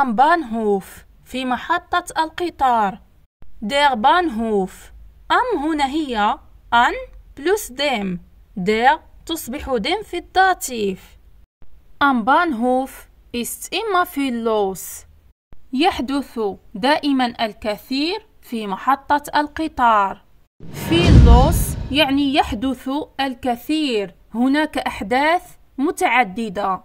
أم بانهوف في محطة القطار der بانهوف أم هنا هي أن بلس ديم der تصبح ديم في الداتيف أم بانهوف ist immer في los يحدث دائما الكثير في محطة القطار في اللوس يعني يحدث الكثير هناك أحداث متعددة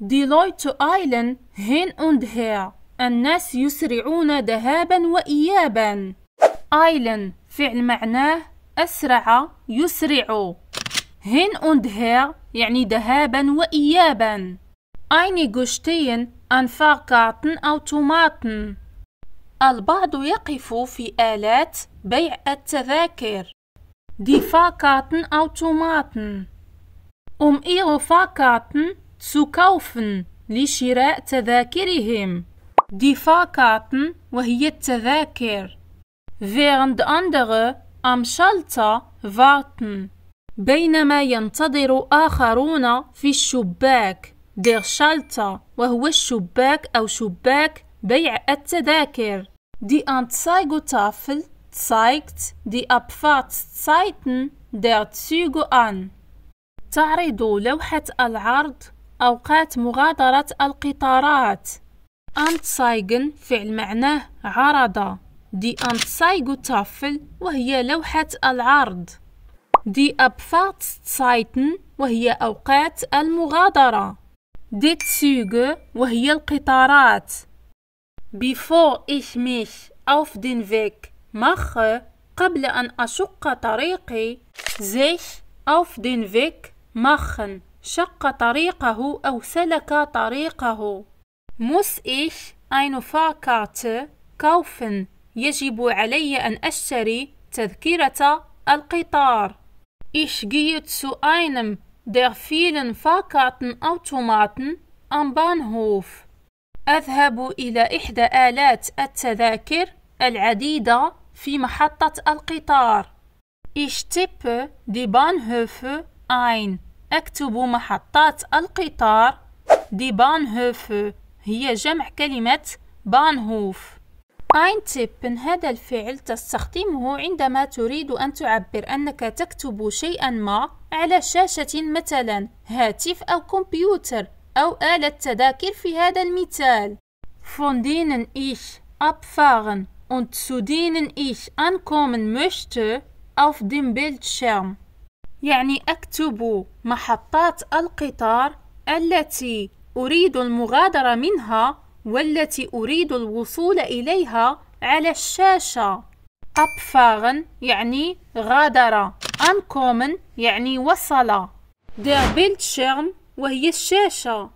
ديلويت آيلن هين أند هير الناس يسرعون ذهابا وإيابا آيلن فعل معناه أسرع يسرع هين أند هير يعني ذهابا وإيابا أيني جوشتين أنفاقاتن أو توماتن البعض يقف في آلات بيع التذاكر دي فاكاتن أو توماتن أم إيغو فاقاتن سكوف لشراء تذاكرهم دي فاكاتن وهي التذاكر während andere am Schalter warten بينما ينتظر آخرون في الشباك der Schalter وهو الشباك أو شباك بيع التذاكر دي تافل تسايكت دي أبفات Abfahrtszeiten der Züge an. تعرض لوحة العرض أوقات مغادرة القطارات أنتسايغن فعل معناه عرضة دي أنتسايغو تافل وهي لوحة العرض دي أبفات سايتن وهي أوقات المغادرة دي تسوغو وهي القطارات bevor ich mich auf den Weg mache قبل أن أشق طريقي sich auf den Weg machen شق طريقه أو سلك طريقه muss ich eine Fahrkarte kaufen يجب علي أن أشتري تذكرة القطار ich gehe zu einem der vielen Fahrkartenautomaten am Bahnhof أذهب إلى إحدى آلات التذاكر العديدة في محطة القطار. Ich tippe die Bahnhöfe ein. أكتب محطات القطار دي بانهوف هي جمع كلمة بانهوف اين tippen هذا الفعل تستخدمه عندما تريد أن تعبر أنك تكتب شيئا ما على شاشة مثلا هاتف أو كمبيوتر أو آلة تذاكر في هذا المثال فون دينن إيش abfahren und zu denen ich ankommen möchte auf dem Bildschirm يعني أكتب محطات القطار التي أريد المغادرة منها والتي أريد الوصول إليها على الشاشة أبفاغن يعني غادر أنكومن يعني وصل در بيلتشيرم وهي الشاشة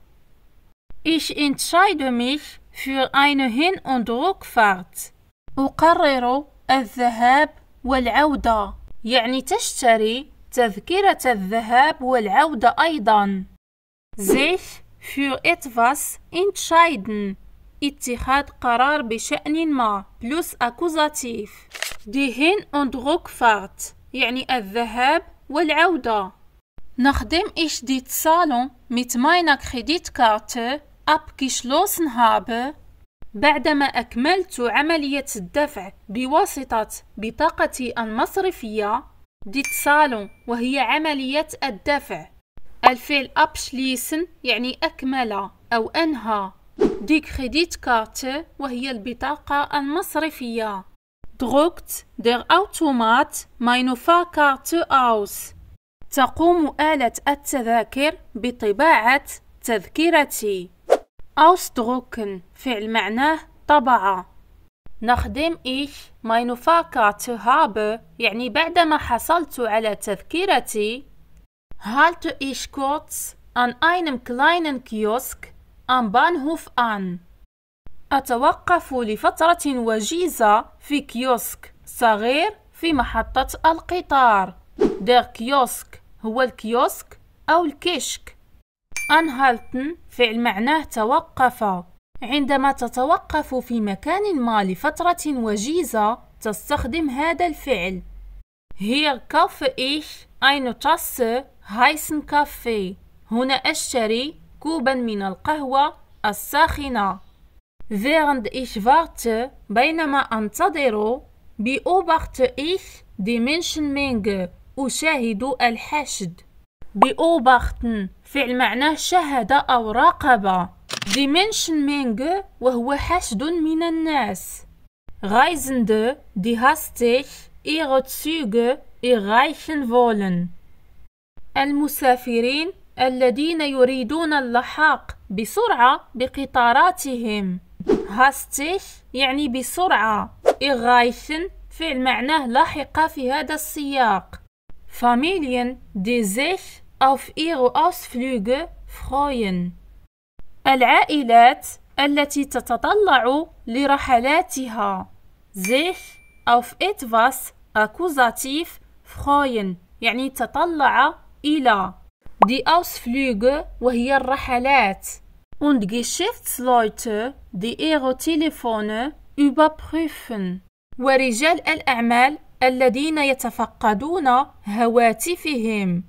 Ich entscheide mich für eine Hin- und Rückfahrt أقرر الذهاب والعودة يعني تشتري تذكرة الذهاب والعودة أيضا. sich für etwas entscheiden اتخاذ قرار بشأن ما plus accusatif die Hin- und Rückfahrt يعني الذهاب والعودة Nachdem ich die Zahlung mit meiner Kreditkarte abgeschlossen habe بعدما أكملت عملية الدفع بواسطة بطاقتي المصرفية ديتسالون وهي عملية الدفع الفعل أبشليسن يعني أكمل أو أنهى دي كريديت كارت وهي البطاقة المصرفية دروكت در أوتومات فا كارت أوس تقوم آلة التذاكر بطباعة تذكرتي أوس دروكن فعل معناه طبعة نخدم ich meine Fahrkarte habe يعني بعدما حصلت على تذكرتي halte ich kurz an einem kleinen Kiosk am Bahnhof an أتوقف لفترة وجيزة في كيوسك صغير في محطة القطار der كيوسك هو الكيوسك أو الكشك anhalten فعل معناه توقف عندما تتوقف في مكان ما لفترة وجيزة تستخدم هذا الفعل Hier kaufe ich eine Tasse heißen Kaffee. هنا أشتري كوبا من القهوة الساخنة. Während ich warte, بينما أنتظر, beobachte ich die Menschenmenge. أشاهد الحشد. beobachten فعل معناه شهد أو راقب. ديمنشن مينغ وهو حشد من الناس Reisende, die hastig ihre Züge erreichen wollen. المسافرين الذين يريدون اللحاق بسرعة بقطاراتهم. hastig يعني بسرعة. erreichen فعل معناه لاحقة في هذا السياق. Familien, die sich auf ihre Ausflüge freuen. العائلات التي تتطلع لرحلاتها زيف أوف إتفاس أكوزاتيف فخوين يعني تطلع إلى دي أوس وهي الرحلات und Geschäftsleute die ihre Telefone überprüfen ورجال الأعمال الذين يتفقدون هواتفهم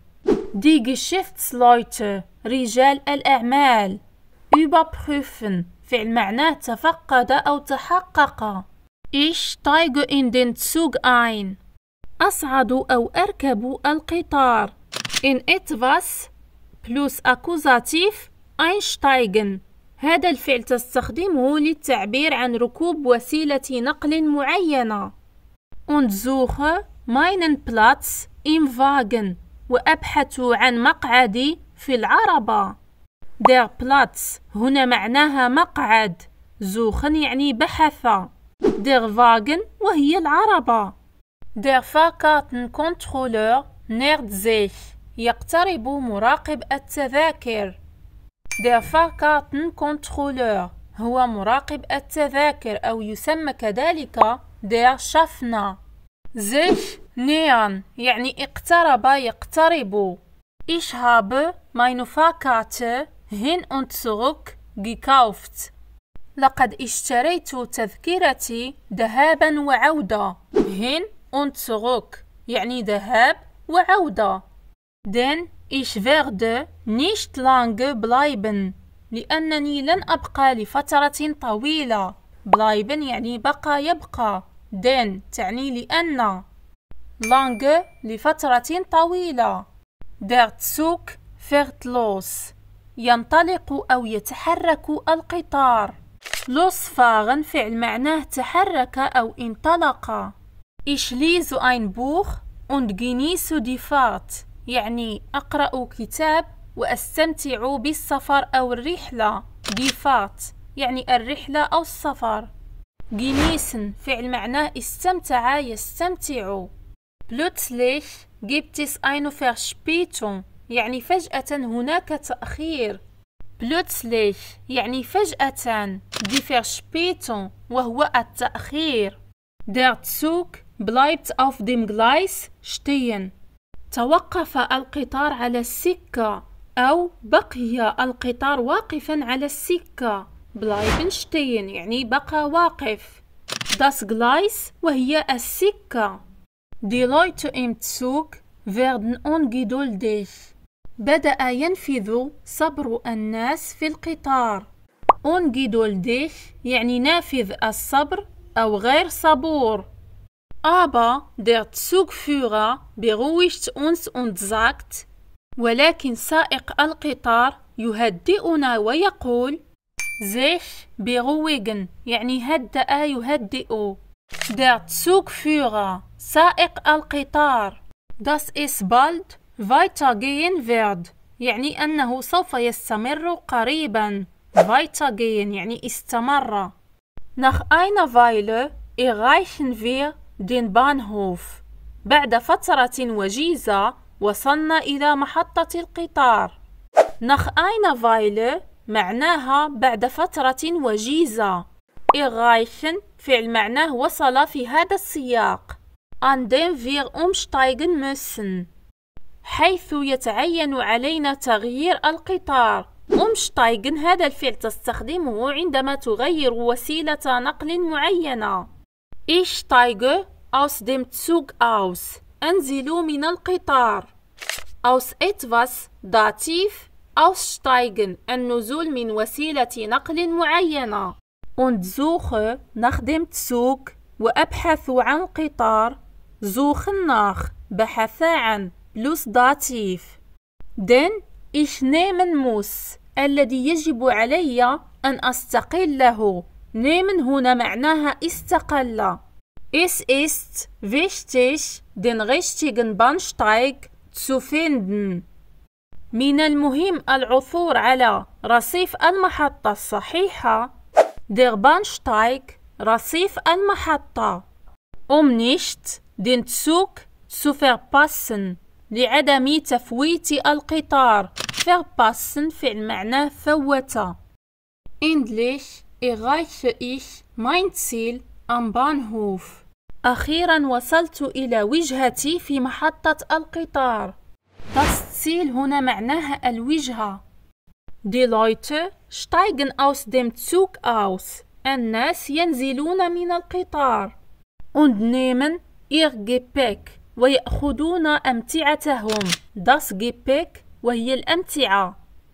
die Geschäftsleute رجال الأعمال überprüfen فعل معناه تفقد أو تحقق Ich steige in den Zug ein أصعد أو أركب القطار in etwas plus akkusativ einsteigen هذا الفعل تستخدمه للتعبير عن ركوب وسيلة نقل معينة und suche meinen Platz im Wagen وأبحث عن مقعدي في العربة دير بلاتس هنا معناها مقعد زوخن يعني بحث دير فاغن وهي العربة دير فاكاتن كونترولور نيرد زيخ يقترب مراقب التذاكر دير فاكاتن كونترولور هو مراقب التذاكر أو يسمى كذلك دير شافنا زيخ نيان يعني اقترب يقترب إشهاب ماينو فاكاتن هين أنت سوغوك جيكاوفت لقد اشتريت تذكرتي ذهابا وعودة هين أنت سوغوك يعني ذهاب وعودة دين إيش فيغد نيشت لانغ بلايبن لأنني لن أبقى لفترة طويلة بلايبن يعني بقى يبقى دين تعني لأن لانغ لفترة طويلة دارت سوك فيغت لوس ينطلق أو يتحرك القطار لوسفاغن فعل معناه تحرك أو انطلق إشليزو lese ein Buch und genieße die Fahrt يعني أقرأ كتاب وأستمتع بالسفر أو الرحلة دي فات يعني الرحلة أو السفر genießen فعل معناه استمتع يستمتع plötzlich gibt es eine Verspätung يعني فجأة هناك تأخير بلوتسليش يعني فجأة ديفيرشبيتون وهو التأخير Der Zug أوف auf dem Gleis توقف القطار على السكة أو بقي القطار واقفا على السكة bleiben stehen يعني بقى واقف داس غلايس وهي السكة إم تسوك فيردن أون جيدول ungeduldig بدأ ينفذ صبر الناس في القطار ديش يعني نافذ الصبر أو غير صبور Aber der فورا beruhigt أونس und زاكت ولكن سائق القطار يهدئنا ويقول زيش beruhigen يعني هدأ يهدئ تسوق فورا سائق القطار داس إس بالد فيتاجين فيرد يعني أنه سوف يستمر قريبا weitergehen يعني استمر nach einer Weile erreichen wir den Bahnhof بعد فترة وجيزة وصلنا إلى محطة القطار nach einer Weile معناها بعد فترة وجيزة erreichen فعل معناه وصل في هذا السياق an dem wir umsteigen müssen حيث يتعين علينا تغيير القطار أمشتايغن هذا الفعل تستخدمه عندما تغير وسيلة نقل معينة Ich أوس ديم dem أوس أنزل من القطار أوس إتفاس داتيف أوس شتايجن النزول من وسيلة نقل معينة und suche nach dem Zug وأبحث عن قطار suchen nach بحث عن لوس داتيف دن إيش نيمن موس الذي يجب علي أن أستقله نيمن هنا معناها استقل إس ist wichtig, den richtigen Bahnsteig zu من المهم العثور على رصيف المحطة الصحيحة der بانشتايك رصيف المحطة um nicht den Zug zu verpassen لعدم تفويت القطار verpassen فعل معناه فوت Endlich erreiche ich mein Ziel am Bahnhof. أخيرا وصلت إلى وجهتي في محطة القطار. Das Ziel هنا معناها الوجهة. Die Leute steigen aus dem Zug aus. الناس ينزلون من القطار. Und nehmen ihr Gepäck. ويأخذون أمتعتهم das Gepäck وهي الأمتعة